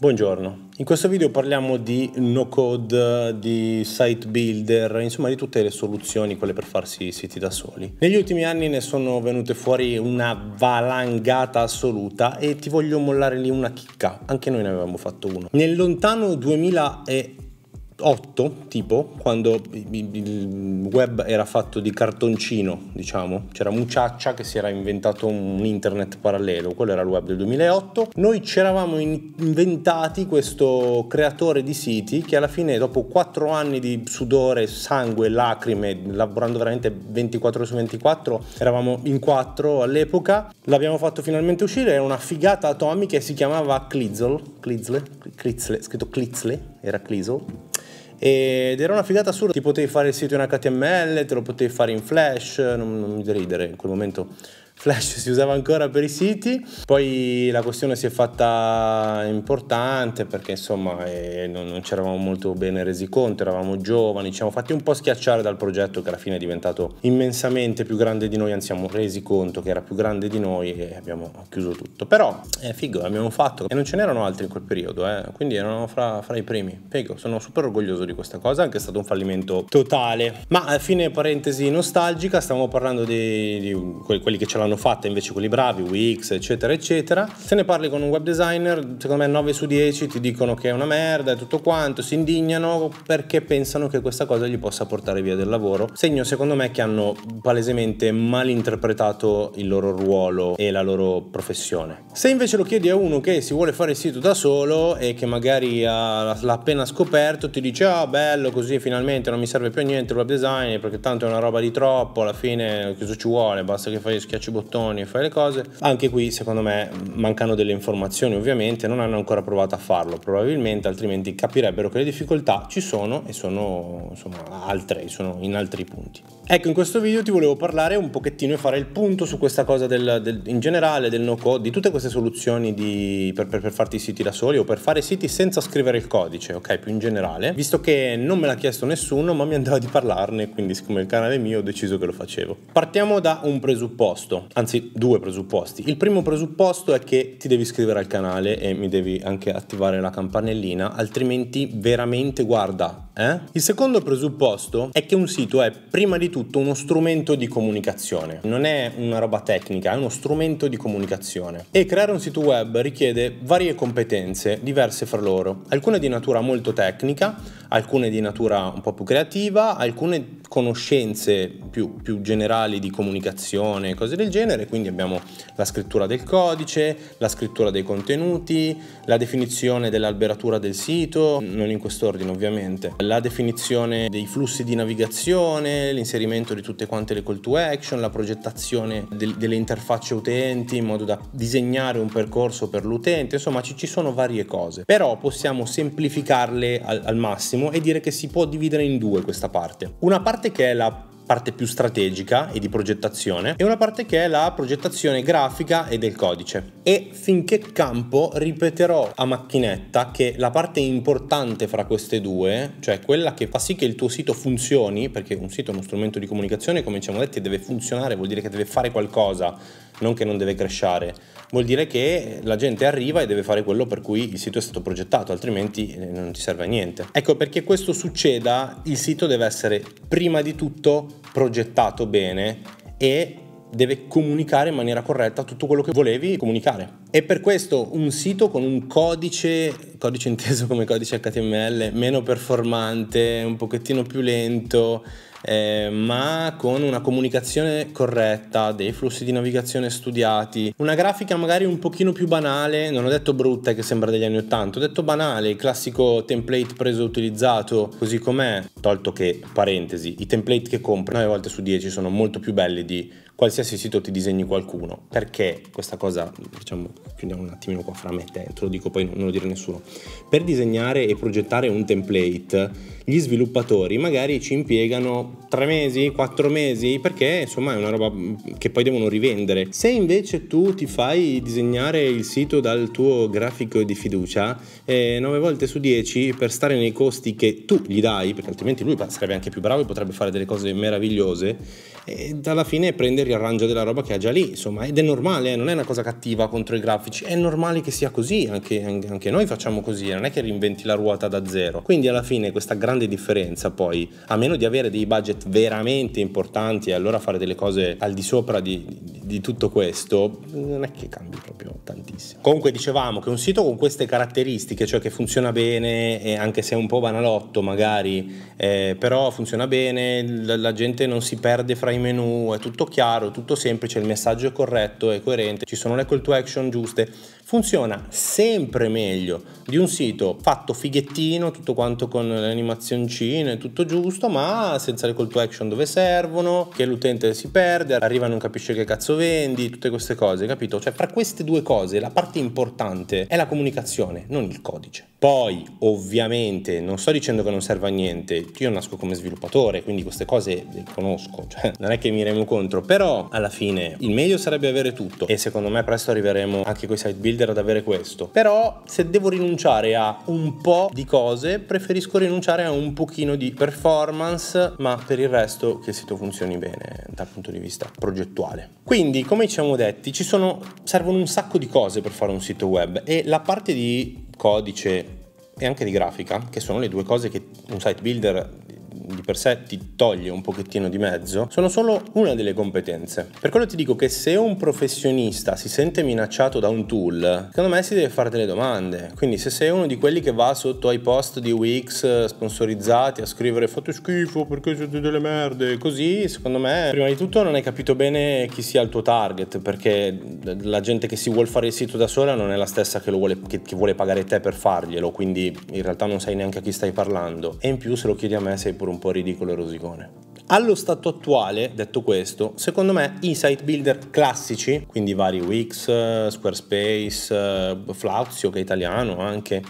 Buongiorno, in questo video parliamo di no code, di site builder, insomma di tutte le soluzioni, quelle per farsi siti da soli. Negli ultimi anni ne sono venute fuori una valangata assoluta e ti voglio mollare lì una chicca, anche noi ne avevamo fatto uno. Nel lontano 2008 8, tipo, quando il web era fatto di cartoncino, diciamo, c'era Muciaccia che si era inventato un internet parallelo, quello era il web del 2008. Noi ci eravamo inventati questo creatore di siti che alla fine dopo 4 anni di sudore, sangue, lacrime, lavorando veramente 24 su 24, eravamo in 4 all'epoca, l'abbiamo fatto finalmente uscire, era una figata atomica e si chiamava Clizzle, Clizzle, Clizzle, scritto Clizzle, era Clizzle ed era una figata assurda, ti potevi fare il sito in HTML, te lo potevi fare in flash, non, non mi ridere in quel momento Flash si usava ancora per i siti, poi la questione si è fatta importante perché insomma eh, non, non ci eravamo molto bene resi conto, eravamo giovani, ci siamo fatti un po' schiacciare dal progetto che alla fine è diventato immensamente più grande di noi, anzi siamo resi conto che era più grande di noi e abbiamo chiuso tutto. Però è eh, figo, l'abbiamo fatto e non ce n'erano altri in quel periodo, eh, quindi erano fra, fra i primi. Figo, sono super orgoglioso di questa cosa, anche è stato un fallimento totale. Ma a eh, fine parentesi nostalgica, stavamo parlando di, di quelli che ce l'hanno l'hanno fatta invece quelli bravi, Wix, eccetera, eccetera. Se ne parli con un web designer, secondo me 9 su 10 ti dicono che è una merda e tutto quanto, si indignano perché pensano che questa cosa gli possa portare via del lavoro. Segno secondo me che hanno palesemente malinterpretato il loro ruolo e la loro professione. Se invece lo chiedi a uno che si vuole fare il sito da solo e che magari l'ha appena scoperto, ti dice ah oh, bello così finalmente non mi serve più a niente il web design perché tanto è una roba di troppo, alla fine cosa ci vuole, basta che fai schiacci schiacci bottoni e fai le cose. Anche qui, secondo me, mancano delle informazioni, ovviamente, non hanno ancora provato a farlo, probabilmente, altrimenti capirebbero che le difficoltà ci sono e sono insomma, altre, sono in altri punti. Ecco, in questo video ti volevo parlare un pochettino e fare il punto su questa cosa del, del, in generale, del no code, di tutte queste soluzioni di, per, per, per farti i siti da soli o per fare siti senza scrivere il codice, ok? Più in generale, visto che non me l'ha chiesto nessuno, ma mi andava di parlarne, quindi siccome il canale è mio ho deciso che lo facevo. Partiamo da un presupposto anzi due presupposti. Il primo presupposto è che ti devi iscrivere al canale e mi devi anche attivare la campanellina, altrimenti veramente guarda. Eh? Il secondo presupposto è che un sito è prima di tutto uno strumento di comunicazione, non è una roba tecnica, è uno strumento di comunicazione. E creare un sito web richiede varie competenze diverse fra loro, alcune di natura molto tecnica, alcune di natura un po' più creativa, alcune conoscenze più, più, generali di comunicazione, cose del genere, quindi abbiamo la scrittura del codice, la scrittura dei contenuti, la definizione dell'alberatura del sito, non in quest'ordine ovviamente, la definizione dei flussi di navigazione, l'inserimento di tutte quante le call to action, la progettazione del, delle interfacce utenti in modo da disegnare un percorso per l'utente, insomma ci, ci sono varie cose, però possiamo semplificarle al, al massimo e dire che si può dividere in due questa parte. Una parte parte che è la parte più strategica e di progettazione e una parte che è la progettazione grafica e del codice. E finché campo ripeterò a macchinetta che la parte importante fra queste due, cioè quella che fa sì che il tuo sito funzioni, perché un sito è uno strumento di comunicazione, come ci siamo detti, deve funzionare, vuol dire che deve fare qualcosa non che non deve cresciare, vuol dire che la gente arriva e deve fare quello per cui il sito è stato progettato, altrimenti eh, non ti serve a niente. Ecco, perché questo succeda, il sito deve essere prima di tutto progettato bene e deve comunicare in maniera corretta tutto quello che volevi comunicare. E per questo un sito con un codice, codice inteso come codice HTML, meno performante, un pochettino più lento, eh, ma con una comunicazione corretta, dei flussi di navigazione studiati, una grafica magari un pochino più banale, non ho detto brutta che sembra degli anni 80, ho detto banale, il classico template preso e utilizzato così com'è, tolto che, parentesi, i template che compro 9 volte su 10 sono molto più belli di qualsiasi sito ti disegni qualcuno, perché questa cosa, diciamo, chiudiamo un attimino qua fra me e te, te lo dico poi non lo dire nessuno, per disegnare e progettare un template, gli sviluppatori magari ci impiegano tre mesi, quattro mesi, perché insomma è una roba che poi devono rivendere. Se invece tu ti fai disegnare il sito dal tuo grafico di fiducia, eh, 9 volte su dieci, per stare nei costi che tu gli dai, perché altrimenti lui sarebbe anche più bravo e potrebbe fare delle cose meravigliose, e eh, alla fine prenderli riarrangia della roba che ha già lì, insomma, ed è normale, eh, non è una cosa cattiva contro i grafici, è normale che sia così, anche, anche noi facciamo così, non è che reinventi la ruota da zero. Quindi alla fine questa grande differenza poi, a meno di avere dei budget veramente importanti e allora fare delle cose al di sopra di, di, di tutto questo, non è che cambi proprio tantissimo. Comunque dicevamo che un sito con queste caratteristiche, cioè che funziona bene, eh, anche se è un po' banalotto magari, eh, però funziona bene, la, la gente non si perde fra i menu, è tutto chiaro chiaro, tutto semplice, il messaggio è corretto, è coerente, ci sono le call to action giuste, funziona sempre meglio di un sito fatto fighettino, tutto quanto con le animazioncine, tutto giusto, ma senza le call to action dove servono, che l'utente si perde, arriva e non capisce che cazzo vendi, tutte queste cose, capito? Cioè, fra queste due cose la parte importante è la comunicazione, non il codice. Poi, ovviamente, non sto dicendo che non serve a niente, io nasco come sviluppatore, quindi queste cose le conosco, cioè non è che mi remo contro, però alla fine il meglio sarebbe avere tutto e secondo me presto arriveremo anche con i site build desidero ad avere questo. Però se devo rinunciare a un po' di cose, preferisco rinunciare a un pochino di performance, ma per il resto che il sito funzioni bene dal punto di vista progettuale. Quindi, come ci siamo detti, ci sono, servono un sacco di cose per fare un sito web e la parte di codice e anche di grafica, che sono le due cose che un site builder di per sé ti toglie un pochettino di mezzo, sono solo una delle competenze. Per quello ti dico che se un professionista si sente minacciato da un tool, secondo me si deve fare delle domande. Quindi se sei uno di quelli che va sotto ai post di Wix eh, sponsorizzati a scrivere fate schifo perché siete delle merde, così secondo me prima di tutto non hai capito bene chi sia il tuo target perché la gente che si vuole fare il sito da sola non è la stessa che, lo vuole, che, che vuole pagare te per farglielo, quindi in realtà non sai neanche a chi stai parlando. E in più se lo chiedi a me sei pure un po' ridicolo e rosicone. Allo stato attuale, detto questo, secondo me i site builder classici, quindi vari Wix, eh, Squarespace, eh, Flazio che è italiano anche,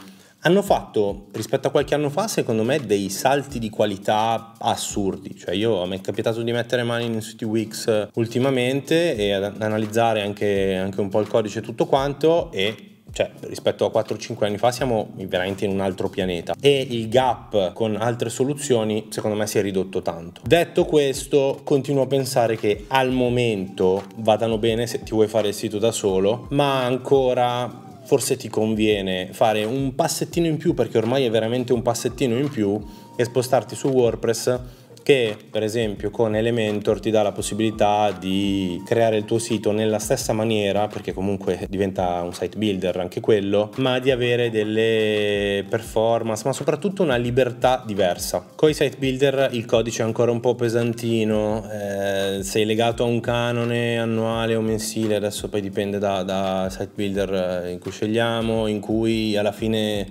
hanno fatto rispetto a qualche anno fa secondo me dei salti di qualità assurdi cioè io mi è capitato di mettere mani in siti Wix eh, ultimamente e analizzare anche, anche, un po' il codice e tutto quanto e cioè rispetto a 4-5 anni fa siamo veramente in un altro pianeta e il gap con altre soluzioni secondo me si è ridotto tanto. Detto questo, continuo a pensare che al momento vadano bene se ti vuoi fare il sito da solo, ma ancora forse ti conviene fare un passettino in più perché ormai è veramente un passettino in più e spostarti su WordPress che per esempio con Elementor ti dà la possibilità di creare il tuo sito nella stessa maniera, perché comunque diventa un site builder anche quello, ma di avere delle performance, ma soprattutto una libertà diversa. Con i site builder il codice è ancora un po' pesantino, eh, sei legato a un canone annuale o mensile, adesso poi dipende da, da site builder eh, in cui scegliamo, in cui alla fine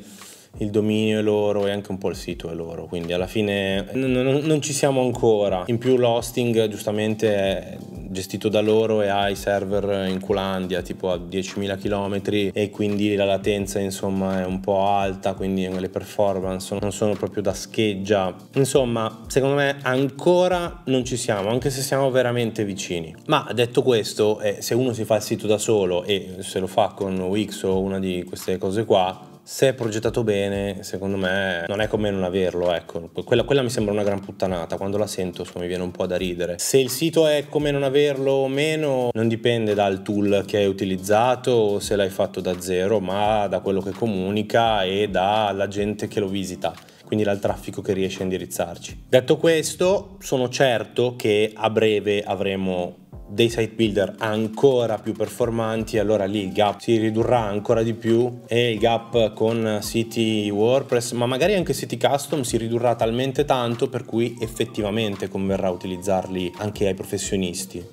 il dominio è loro e anche un po' il sito è loro, quindi alla fine non, non, non ci siamo ancora. In più l'hosting giustamente è gestito da loro e ha i server in Culandia tipo a 10.000 km e quindi la latenza insomma è un po' alta, quindi le performance non sono proprio da scheggia. Insomma, secondo me ancora non ci siamo, anche se siamo veramente vicini. Ma detto questo, eh, se uno si fa il sito da solo e se lo fa con Wix o una di queste cose qua, se è progettato bene, secondo me non è come non averlo, ecco. Quella, quella, mi sembra una gran puttanata, quando la sento insomma, mi viene un po' da ridere. Se il sito è come non averlo o meno, non dipende dal tool che hai utilizzato o se l'hai fatto da zero, ma da quello che comunica e dalla gente che lo visita quindi dal traffico che riesce a indirizzarci. Detto questo, sono certo che a breve avremo dei site builder ancora più performanti, allora lì il gap si ridurrà ancora di più e il gap con siti WordPress, ma magari anche siti custom si ridurrà talmente tanto per cui effettivamente converrà utilizzarli anche ai professionisti.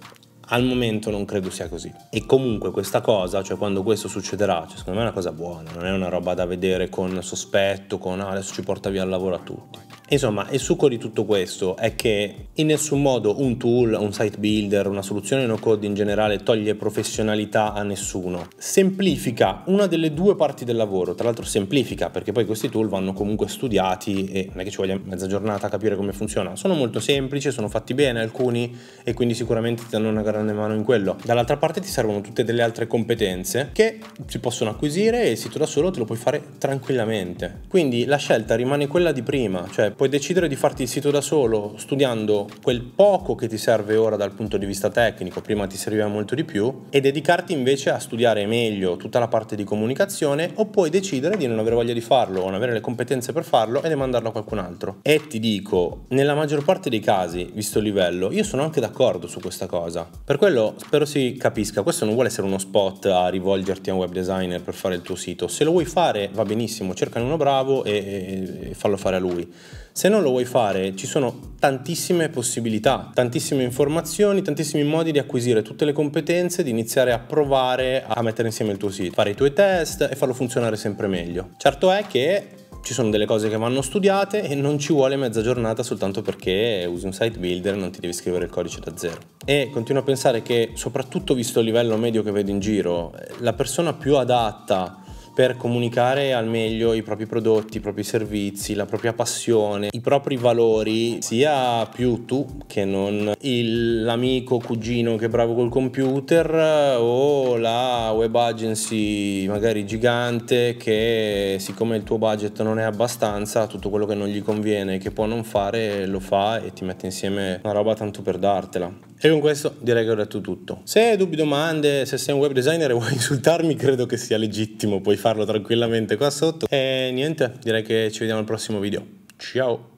Al momento non credo sia così. E comunque questa cosa, cioè quando questo succederà, cioè secondo me è una cosa buona, non è una roba da vedere con sospetto, con ah, adesso ci porta via il lavoro a tutti. Insomma, il succo di tutto questo è che in nessun modo un tool, un site builder, una soluzione no code in generale toglie professionalità a nessuno. Semplifica una delle due parti del lavoro, tra l'altro semplifica perché poi questi tool vanno comunque studiati e non è che ci voglia mezza giornata a capire come funziona. Sono molto semplici, sono fatti bene alcuni e quindi sicuramente ti danno una garanzia prendere mano in quello. Dall'altra parte ti servono tutte delle altre competenze che si possono acquisire e il sito da solo te lo puoi fare tranquillamente. Quindi la scelta rimane quella di prima, cioè puoi decidere di farti il sito da solo studiando quel poco che ti serve ora dal punto di vista tecnico, prima ti serviva molto di più, e dedicarti invece a studiare meglio tutta la parte di comunicazione o puoi decidere di non avere voglia di farlo o non avere le competenze per farlo e di mandarlo a qualcun altro. E ti dico, nella maggior parte dei casi, visto il livello, io sono anche d'accordo su questa cosa. Per quello spero si capisca, questo non vuole essere uno spot a rivolgerti a un web designer per fare il tuo sito, se lo vuoi fare va benissimo, cercane uno bravo e, e fallo fare a lui. Se non lo vuoi fare ci sono tantissime possibilità, tantissime informazioni, tantissimi modi di acquisire tutte le competenze, di iniziare a provare a mettere insieme il tuo sito, fare i tuoi test e farlo funzionare sempre meglio. Certo è che ci sono delle cose che vanno studiate e non ci vuole mezza giornata soltanto perché usi un site builder e non ti devi scrivere il codice da zero. E continuo a pensare che soprattutto visto il livello medio che vedo in giro, eh, la persona più adatta per comunicare al meglio i propri prodotti, i propri servizi, la propria passione, i propri valori, sia più tu che non l'amico cugino che è bravo col computer eh, o la web agency magari gigante che siccome il tuo budget non è abbastanza, tutto quello che non gli conviene, che può non fare, lo fa e ti mette insieme una roba tanto per dartela. E con questo direi che ho detto tutto. Se hai dubbi, domande, se sei un web designer e vuoi insultarmi, credo che sia legittimo, puoi farlo tranquillamente qua sotto. E niente, direi che ci vediamo al prossimo video. Ciao!